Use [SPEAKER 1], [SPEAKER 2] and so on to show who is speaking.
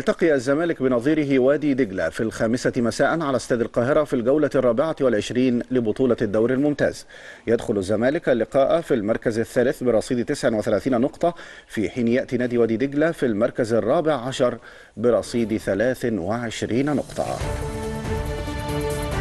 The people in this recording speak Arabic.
[SPEAKER 1] التقي الزمالك بنظيره وادي دجلة في الخامسة مساء على استاد القاهرة في الجولة الرابعة والعشرين لبطولة الدور الممتاز يدخل الزمالك اللقاء في المركز الثالث برصيد 39 نقطة في حين يأتي نادي وادي دجلة في المركز الرابع عشر برصيد 23 نقطة